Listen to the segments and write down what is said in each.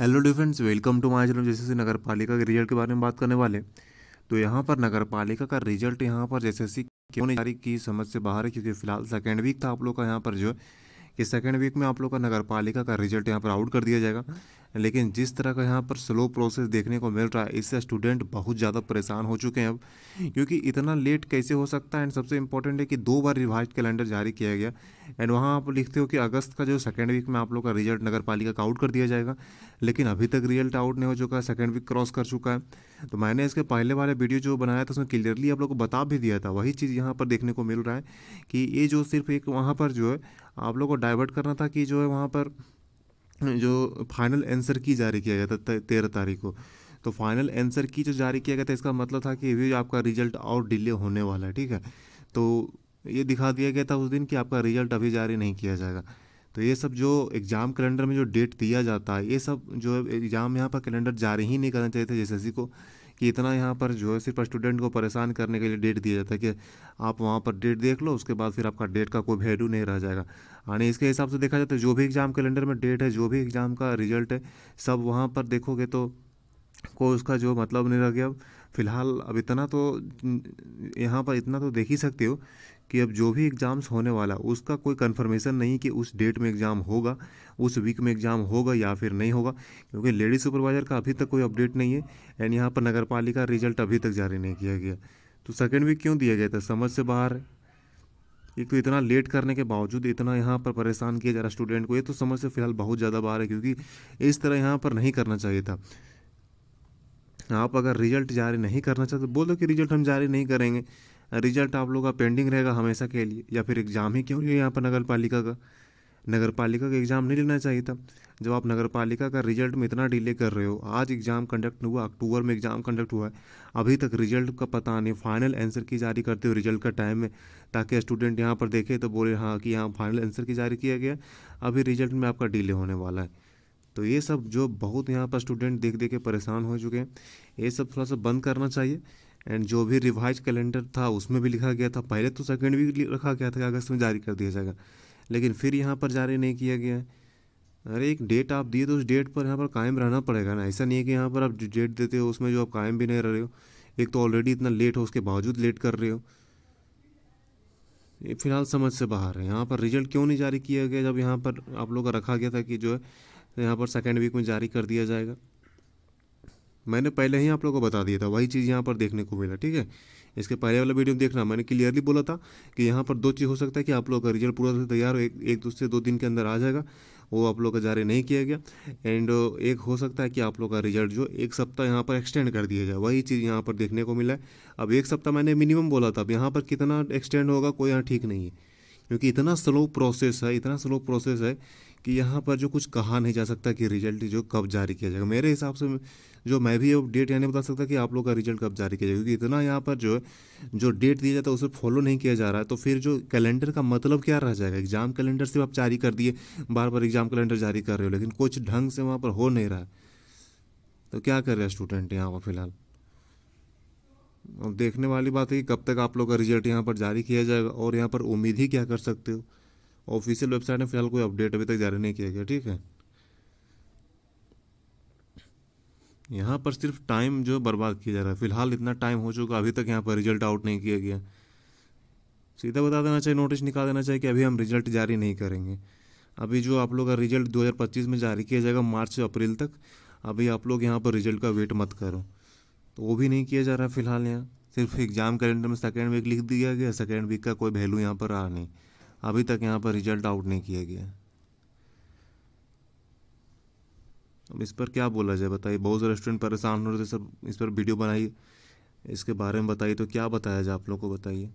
hello defence welcome to my channel जैसे नगर पालिका के रिजल्ट के बारे में बात करने वाले तो यहाँ पर नगर पालिका का रिजल्ट यहाँ पर जैसे सी क्यों नहीं जारी की समझ से बाहर है क्योंकि फिलहाल सेकेंड वीक था आप लोग का यहाँ पर जो कि सेकेंड वीक में आप लोग का नगर पालिका का रिजल्ट यहाँ पर आउट कर दिया जाएगा लेकिन जिस तरह का यहाँ पर स्लो प्रोसेस देखने को मिल रहा है इससे स्टूडेंट बहुत ज़्यादा परेशान हो चुके हैं अब क्योंकि इतना लेट कैसे हो सकता है एंड सबसे इंपॉर्टेंट है कि दो बार रिवाइज कैलेंडर जारी किया गया एंड वहाँ आप लिखते हो कि अगस्त का जो सेकेंड वीक में आप लोग का रिजल्ट नगर पालिका का आउट कर दिया जाएगा लेकिन अभी तक रिजल्ट आउट नहीं हो चुका है सेकेंड वीक क्रॉस कर चुका है तो मैंने इसके पहले वाले वीडियो जो बनाया था उसमें क्लियरली आप लोग को बता भी दिया था वही चीज़ यहाँ पर देखने को मिल रहा है कि ये जो सिर्फ एक वहाँ पर जो है आप लोग को डाइवर्ट करना था कि जो है वहाँ पर जो फाइनल आंसर की जारी किया गया था तेरह तारीख को तो फाइनल आंसर की जो जारी किया गया था इसका मतलब था कि भी आपका रिजल्ट और डिले होने वाला है ठीक है तो ये दिखा दिया गया था उस दिन कि आपका रिजल्ट अभी जारी नहीं किया जाएगा तो ये सब जो एग्ज़ाम कैलेंडर में जो डेट दिया जाता है ये सब जो है एग्ज़ाम यहाँ पर कैलेंडर जारी ही नहीं करना चाहिए थे जैसे को कि इतना यहाँ पर जो है सिर्फ स्टूडेंट को परेशान करने के लिए डेट दिया जाता है कि आप वहाँ पर डेट देख लो उसके बाद फिर आपका डेट का कोई वैल्यू नहीं रह जाएगा यानी इसके हिसाब से देखा जाता तो है जो भी एग्ज़ाम कैलेंडर में डेट है जो भी एग्ज़ाम का रिजल्ट है सब वहाँ पर देखोगे तो कोई उसका जो मतलब नहीं रह गया फ़िलहाल अब इतना तो यहाँ पर इतना तो देख ही सकते हो कि अब जो भी एग्ज़ाम्स होने वाला उसका कोई कन्फर्मेशन नहीं कि उस डेट में एग्ज़ाम होगा उस वीक में एग्ज़ाम होगा या फिर नहीं होगा क्योंकि लेडी सुपरवाइज़र का अभी तक कोई अपडेट नहीं है एंड यहाँ पर नगर पालिका रिजल्ट अभी तक जारी नहीं किया गया तो सेकेंड वीक क्यों दिया गया था समझ से बाहर एक तो इतना लेट करने के बावजूद इतना यहाँ पर परेशान किया जा रहा स्टूडेंट को ये तो समझ से फिलहाल बहुत ज़्यादा बाहर है क्योंकि इस तरह यहाँ पर नहीं करना चाहिए था आप अगर रिजल्ट जारी नहीं करना चाहते तो बोल दो कि रिजल्ट हम जारी नहीं करेंगे रिजल्ट आप लोग का पेंडिंग रहेगा हमेशा के लिए या फिर एग्ज़ाम ही क्यों लिया यहाँ पर नगर पालिका का नगर पालिका का एग्ज़ाम नहीं लेना चाहिए था जब आप नगर पालिका का रिजल्ट में इतना डिले कर रहे हो आज एग्ज़ाम कंडक्ट हुआ अक्टूबर में एग्ज़ाम कंडक्ट हुआ है अभी तक रिजल्ट का पता नहीं फाइनल आंसर की जारी करते हो रिजल्ट का टाइम में ताकि स्टूडेंट यहाँ पर देखे तो बोले हाँ कि यहाँ फाइनल आंसर की जारी किया गया अभी रिजल्ट में आपका डिले होने वाला है तो ये सब जो बहुत यहाँ पर स्टूडेंट देख देख के परेशान हो चुके हैं ये सब थोड़ा सा बंद करना चाहिए एंड जो भी रिवाइज कैलेंडर था उसमें भी लिखा गया था पहले तो सेकेंड वीक रखा गया था अगस्त में जारी कर दिया जाएगा लेकिन फिर यहाँ पर जारी नहीं किया गया है अरे एक डेट आप दिए तो उस डेट पर यहाँ पर कायम रहना पड़ेगा ना ऐसा नहीं है कि यहाँ पर आप डेट देते हो उसमें जो आप कायम भी नहीं रह रहे हो एक तो ऑलरेडी इतना लेट हो उसके बावजूद लेट कर रहे हो ये फिलहाल समझ से बाहर है यहाँ पर रिजल्ट क्यों नहीं जारी किया गया जब यहाँ पर आप लोग का रखा गया था कि जो है तो यहाँ पर सेकेंड वीक में जारी कर दिया जाएगा मैंने पहले ही आप लोगों को बता दिया था वही चीज़ यहाँ पर देखने को मिला ठीक है इसके पहले वाला वीडियो में देखना मैंने क्लियरली बोला था कि यहाँ पर दो चीज़ हो सकता है कि आप लोग का रिजल्ट पूरा तैयार हो एक एक दूसरे दो दिन के अंदर आ जाएगा वो आप लोग का जारी नहीं किया गया एंड एक हो सकता है कि आप लोग का रिजल्ट जो एक सप्ताह यहाँ पर एक्सटेंड कर दिया जाए वही चीज़ यहाँ पर देखने को मिला है अब एक सप्ताह मैंने मिनिमम बोला था अब यहाँ पर कितना एक्सटेंड होगा कोई यहाँ ठीक नहीं है क्योंकि इतना स्लो प्रोसेस है इतना स्लो प्रोसेस है कि यहाँ पर जो कुछ कहा नहीं जा सकता कि रिजल्ट जो कब जारी किया जाएगा मेरे हिसाब से जो मैं भी डेट यानी नहीं बता सकता कि आप लोग का रिजल्ट कब जारी किया जाएगा क्योंकि इतना यहाँ पर जो है जो डेट दिया जाता है उसे फॉलो नहीं किया जा रहा है तो फिर जो कैलेंडर का मतलब क्या रह जाएगा एग्जाम कैलेंडर सिर्फ आप जारी कर दिए बार बार एग्जाम कैलेंडर जारी कर रहे हो लेकिन कुछ ढंग से वहाँ पर हो नहीं रहा तो क्या कर रहे हैं स्टूडेंट यहाँ पर फिलहाल अब देखने वाली बात है कि कब तक आप लोग का रिजल्ट यहाँ पर जारी किया जाएगा और यहाँ पर उम्मीद ही क्या कर सकते हो ऑफिशियल वेबसाइट में फिलहाल कोई अपडेट अभी तक जारी नहीं किया गया ठीक है यहाँ पर सिर्फ टाइम जो बर्बाद किया जा रहा है फिलहाल इतना टाइम हो चुका अभी तक यहाँ पर रिजल्ट आउट नहीं किया गया सीधा बता देना चाहिए नोटिस निकाल देना चाहिए कि अभी हम रिजल्ट जारी नहीं करेंगे अभी जो आप लोग का रिजल्ट 2025 में जारी किया जाएगा मार्च से अप्रैल तक अभी आप लोग यहाँ पर रिजल्ट का वेट मत करो तो वो भी नहीं किया जा रहा है फिलहाल यहाँ सिर्फ एग्ज़ाम कैलेंडर में सेकेंड वीक लिख दिया गया सेकेंड वीक का कोई वैल्यू यहाँ पर रहा नहीं अभी तक यहाँ पर रिजल्ट आउट नहीं किया गया है अब इस पर क्या बोला जाए बताइए बहुत से रेस्टोरेंट परेशान हो रहे थे सब इस पर वीडियो बनाई इसके बारे में बताइए तो क्या बताया जाए आप लोग को बताइए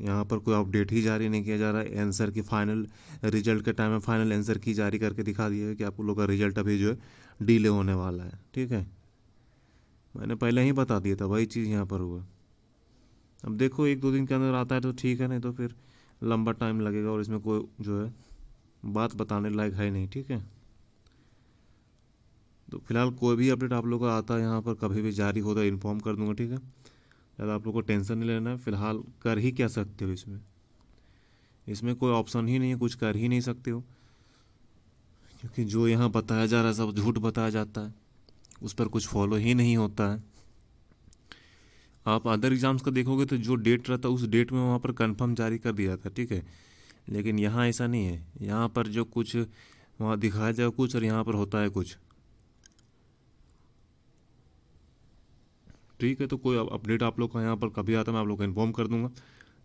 यहाँ पर कोई अपडेट ही जारी नहीं किया जा रहा है आंसर की फाइनल रिजल्ट के टाइम में फाइनल आंसर की जारी करके दिखा दिया है कि आप लोग का रिजल्ट अभी जो है डिले होने वाला है ठीक है मैंने पहले ही बता दिया था वही चीज़ यहाँ पर हुआ अब देखो एक दो दिन के अंदर आता है तो ठीक है नहीं तो फिर लंबा टाइम लगेगा और इसमें कोई जो है बात बताने लायक है नहीं ठीक है तो फिलहाल कोई भी अपडेट आप लोग का आता है यहाँ पर कभी भी जारी होता है इन्फॉर्म कर दूंगा ठीक है ज़्यादा आप लोग को टेंशन नहीं लेना है फिलहाल कर ही क्या सकते हो इसमें इसमें कोई ऑप्शन ही नहीं है कुछ कर ही नहीं सकते हो क्योंकि जो यहाँ बताया जा रहा है सब झूठ बताया जाता है उस पर कुछ फॉलो ही नहीं होता है आप अदर एग्ज़ाम्स का देखोगे तो जो डेट रहता उस डेट में वहाँ पर कंफर्म जारी कर दिया था ठीक है लेकिन यहाँ ऐसा नहीं है यहाँ पर जो कुछ वहाँ दिखाया जाए कुछ और यहाँ पर होता है कुछ ठीक है तो कोई अपडेट आप लोग का यहाँ पर कभी आता है मैं आप लोग को इन्फॉर्म कर दूंगा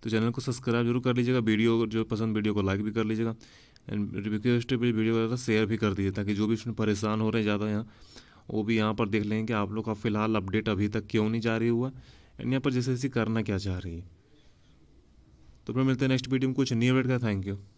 तो चैनल को सब्सक्राइब जरूर कर लीजिएगा वीडियो जो पसंद वीडियो को लाइक भी कर लीजिएगा एंड रिक्वेस्ट भी वीडियो को ज़्यादा शेयर भी कर दीजिए ताकि जो भी उसमें परेशान हो रहे हैं ज़्यादा यहाँ वो भी यहाँ पर देख लेंगे कि आप लोग का फ़िलहाल अपडेट अभी तक क्यों नहीं जारी हुआ एंड यहाँ पर जैसे जैसे करना क्या चाह रही है तो फिर मिलते हैं नेक्स्ट वीडियो में कुछ नहीं अपडेट का थैंक यू